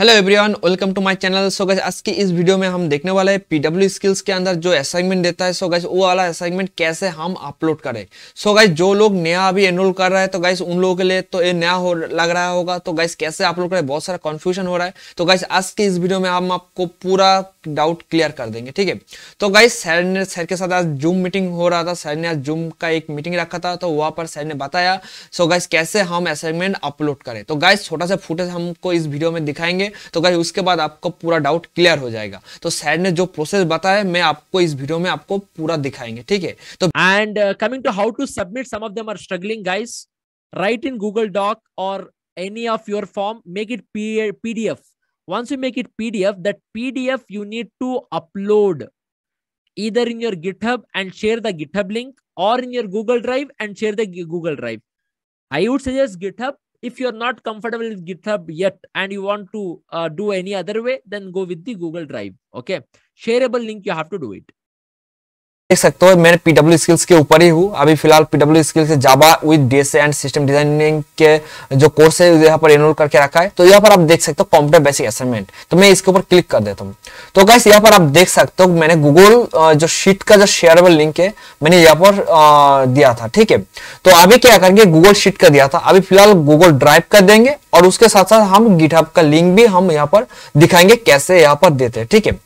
hello everyone welcome to my channel so guys आज की इस वीडियो में हम देखने वाले हैं पीडब्ल्यू स्किल्स के अंदर जो असाइनमेंट देता है सो so वो वाला असाइनमेंट कैसे हम अपलोड करें सो so जो लोग नया अभी एनरोल कर रहा है तो गैस उन लोगों के लिए तो ये नया हो लग रहा होगा तो गैस कैसे अपलोड करें बहुत सारा कन्फ्यूजन हो रहा है तो गैस आज के इस वीडियो में हम आपको पूरा डाउट क्लियर कर देंगे ठीक है तो गाइस सर ने सर के साथ आज जूम मीटिंग हो रहा था सर ने आज जूम का एक मीटिंग रखा था तो वहाँ पर सर ने बताया सो गाइस कैसे हम असाइनमेंट अपलोड करें तो गाइस छोटा सा फुटेज हमको इस वीडियो में दिखाएंगे तो गाइस उसके बाद आपको पूरा डाउट क्लियर हो जाएगा तो सैड ने जो प्रोसेस बताया मैं आपको इस वीडियो में आपको पूरा दिखाएंगे ठीक है तो and coming to how to submit some of them are struggling guys write in Google doc और any of your form make it PDF once you make it PDF that PDF you need to upload either in your github and share the github link or in your google drive and share the google drive i would suggest github if you're not comfortable with github yet and you want to uh, do any other way then go with the google drive okay shareable link you have to do it देख सकते हो मैं PW skills के ऊपर ही हूँ अभी फिलहाल PW skills Java with DSA and system designing के जो कोर्स है यहाँ पर एनरोल करके रखा है तो यहाँ पर आप देख सकते हो कंप्यूटर बेसिक असाइनमेंट तो मैं इसके ऊपर क्लिक कर देता हूँ तो गैस यहाँ पर आप देख सकते हो मैंने गूगल जो शीट का जो शेयरेबल लिंक है मैंने यहाँ पर दिया था ठीक है तो अभी क्या करेंगे गूगल शीट का दिया था अभी फिलहाल गूगल ड्राइव कर देंगे और उसके साथ साथ हम गिटहब का लिंक भी हम यहाँ पर दिखाएंगे कैसे यहाँ पर देते हैं ठीक है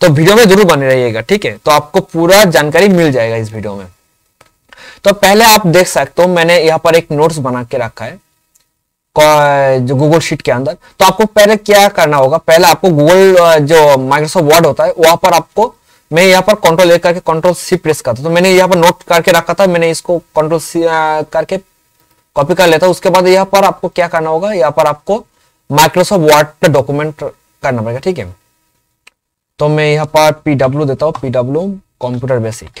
तो वीडियो में जरूर बने रहिएगा ठीक है तो आपको पूरा जानकारी मिल जाएगा इस वीडियो में तो पहले आप देख सकते हो मैंने यहाँ पर एक नोट्स बना के रखा है जो गूगल शीट के अंदर तो आपको पहले क्या करना होगा पहले आपको गूगल जो माइक्रोसॉफ्ट वर्ड होता है वहां पर आपको मैं यहाँ पर कंट्रोल ए करके कंट्रोल सी प्रेस करता तो मैंने यहाँ पर नोट करके रखा था मैंने इसको कंट्रोल सी करके कॉपी कर लेता उसके बाद यहाँ पर आपको क्या करना होगा यहाँ पर आपको माइक्रोसॉफ्ट वर्ड पर डॉक्यूमेंट करना पड़ेगा ठीक है तो मैं यहाँ पर पी डब्ल्यू देता हूँ P W computer basic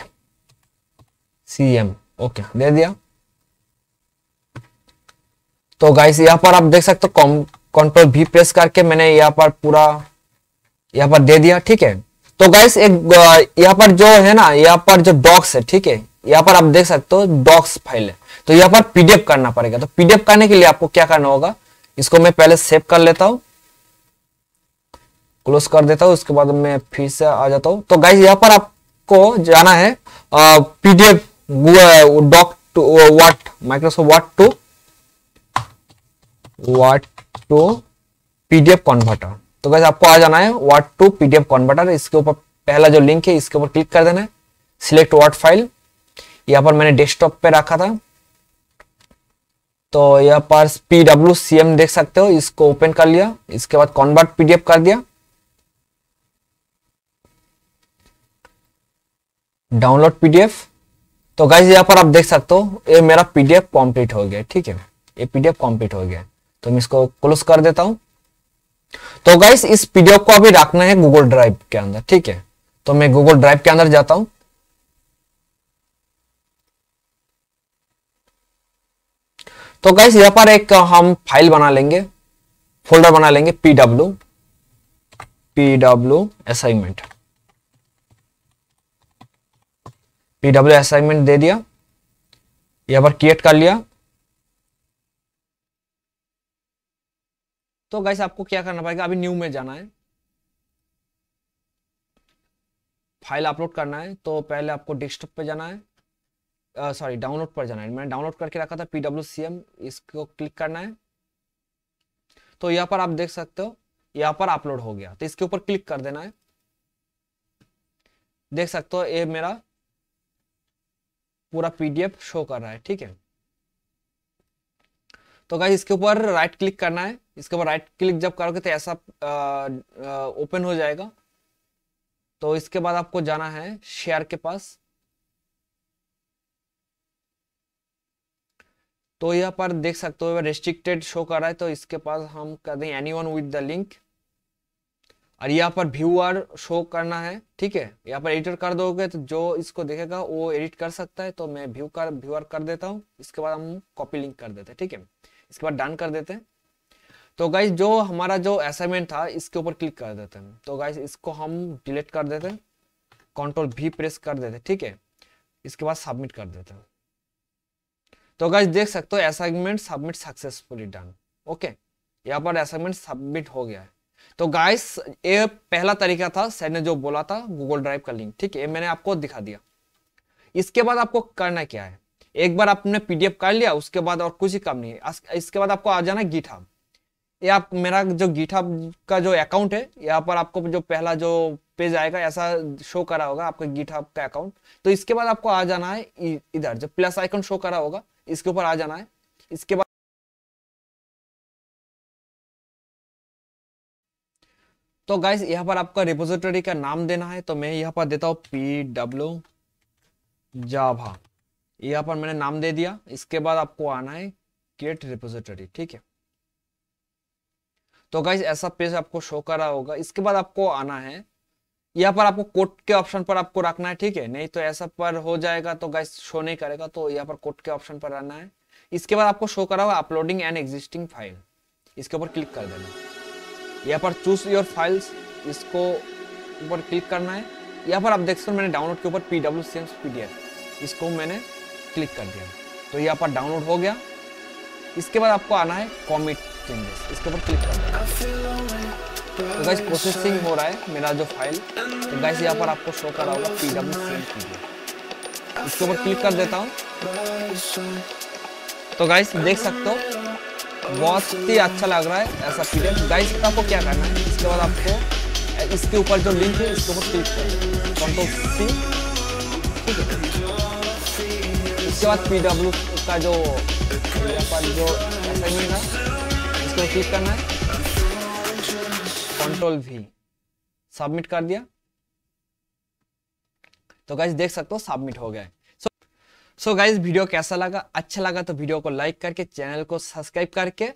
C M okay दे दिया तो गाइस यहाँ पर आप देख सकते हो कंट्रोल भी प्रेस करके मैंने यहाँ पर पूरा यहाँ पर दे दिया ठीक है तो गाइस एक uh, यहाँ पर जो है ना यहाँ पर जो डॉक्स है ठीक है यहाँ पर आप देख सकते हो डॉक्स फाइल है तो यहाँ पर पीडीएफ करना पड़ेगा तो पीडीएफ करने के लिए आपको क्या करना होगा इसको मैं पहले सेव कर लेता हूँ क्लोज कर देता हूँ उसके बाद मैं फिर से आ जाता हूँ तो गाइज यहाँ पर आपको जाना है PDF doc to Word Microsoft Word to Word to PDF converter तो गाइज आपको आ जाना है वाट टू पीडीएफ कन्वर्टर इसके ऊपर पहला जो लिंक है इसके ऊपर क्लिक कर देना है सिलेक्ट वाट फाइल यहाँ पर मैंने डेस्कटॉप पे रखा था तो यहाँ पर पी डब्ल्यू सी एम देख सकते हो इसको ओपन कर लिया इसके बाद कॉन्वर्ट पीडीएफ कर दिया डाउनलोड पीडीएफ तो गाइज यहाँ पर आप देख सकते हो ये मेरा पीडीएफ कंप्लीट हो गया ठीक है ये पीडीएफ कंप्लीट हो गया तो मैं इसको क्लोज कर देता हूँ तो गाइस इस पीडीएफ को अभी रखना है गूगल ड्राइव के अंदर ठीक है तो मैं गूगल ड्राइव के अंदर जाता हूं तो गाइस यहाँ पर एक हम फाइल बना लेंगे फोल्डर बना लेंगे PW PW assignment P W assignment दे दिया यहां पर क्रिएट कर लिया तो गाइस आपको क्या करना पड़ेगा अभी न्यू में जाना है फाइल अपलोड करना है तो पहले आपको डेस्कटॉप पे जाना है सॉरी डाउनलोड पर जाना है मैंने डाउनलोड करके रखा था पीडब्ल्यू इसको क्लिक करना है तो यहाँ पर आप देख सकते हो यहाँ पर अपलोड हो गया तो इसके ऊपर क्लिक कर देना है देख सकते हो ये मेरा पूरा पीडीएफ शो कर रहा है ठीक है तो गाइस इसके ऊपर राइट क्लिक करना है इसके ऊपर राइट क्लिक जब करोगे तो ऐसा ओपन हो जाएगा तो इसके बाद आपको जाना है शेयर के पास तो यहाँ पर देख सकते हो रेस्ट्रिक्टेड शो कर रहा है तो इसके पास हम कर दें any one with the link और यहाँ पर व्यूअर शो करना है ठीक है यहाँ पर एडिटर कर दोगे तो जो इसको देखेगा वो एडिट कर सकता है तो मैं व्यू कर व्यूअर कर देता हूँ इसके बाद हम कॉपी लिंक कर देते हैं ठीक है इसके बाद डन कर देते हैं तो गाइज जो हमारा जो असाइनमेंट था इसके ऊपर क्लिक कर देते हैं तो गाइज इसको हम डिलीट कर देते हैं कंट्रोल भी प्रेस कर देते हैं ठीक है इसके बाद सबमिट कर देते हैं तो गाइज देख सकते हो assignment submit successfully done okay यहाँ पर असाइनमेंट सबमिट हो गया है तो गाइस ये पहला तरीका था सर ने जो बोला था गूगल ड्राइव का लिंक ठीक है मैंने आपको दिखा दिया इसके बाद आपको करना क्या है एक बार आपने पीडीएफ कर लिया उसके बाद और कुछ ही काम नहीं है इसके बाद आपको आ जाना गीठा ये आप मेरा जो गीठा का जो अकाउंट है यहाँ पर आपको जो पहला जो पेज आएगा ऐसा शो करा होगा आपका गीठा का अकाउंट तो इसके बाद आपको आ जाना है इधर जो प्लस आइकन शो करा होगा इसके ऊपर आ जाना है इसके बाद तो गाइस यहाँ पर आपका रिपोजिटरी का नाम देना है तो मैं यहाँ पर देता हूँ पी डब्ल्यू जाभा यहाँ पर मैंने नाम दे दिया इसके बाद आपको आना है गेट रिपोजिटरी ठीक है तो गाइस ऐसा पेज आपको शो रहा होगा इसके बाद आपको आना है यहाँ पर आपको कोट के ऑप्शन पर आपको रखना है ठीक है नहीं तो ऐसा पर हो जाएगा तो गाइस शो नहीं करेगा तो यहाँ पर कोट के ऑप्शन पर आना है इसके बाद आपको शो करा हुआ अपलोडिंग एन एग्जिस्टिंग फाइल इसके ऊपर क्लिक कर देना यहाँ पर चूज योर फाइल्स इसको ऊपर क्लिक करना है यहाँ पर आप देख सकते मैंने डाउनलोड के ऊपर P W C M P D F इसको मैंने क्लिक कर दिया तो यहाँ पर डाउनलोड हो गया इसके बाद आपको आना है कॉमिट चेंजेस इसके ऊपर क्लिक करना है तो गाइस प्रोसेसिंग हो रहा है मेरा जो फाइल तो गाइस यहाँ पर आपको शो करा होगा P W C M P D F इसके ऊपर क्लिक कर देता हूँ तो गाइस देख सकते हो बहुत ही अच्छा लग रहा है ऐसा फीडर गाइस आपको क्या करना है इसके बाद आपको इसके ऊपर जो लिंक है इसको क्लिक करना कंट्रोल सी ठीक है इसके बाद पी डब्ल्यू का जो पर जो असाइनमेंट है इसको क्लिक करना है कंट्रोल वी सबमिट कर दिया तो गाइस देख सकते हो सबमिट हो गया है सो गाइज वीडियो कैसा लगा अच्छा लगा तो वीडियो को लाइक करके चैनल को सब्सक्राइब करके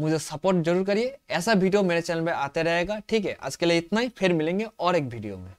मुझे सपोर्ट जरूर करिए ऐसा वीडियो मेरे चैनल में आते रहेगा ठीक है आज के लिए इतना ही फिर मिलेंगे और एक वीडियो में